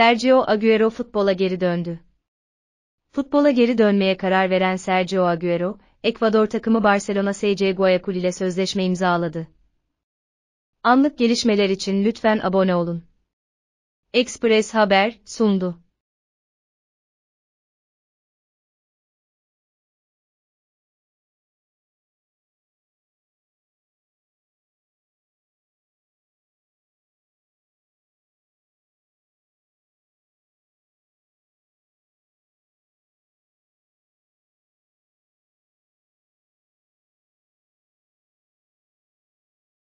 Sergio Agüero futbola geri döndü. Futbola geri dönmeye karar veren Sergio Agüero, Ekvador takımı Barcelona SC Guayaquil ile sözleşme imzaladı. Anlık gelişmeler için lütfen abone olun. Express Haber sundu.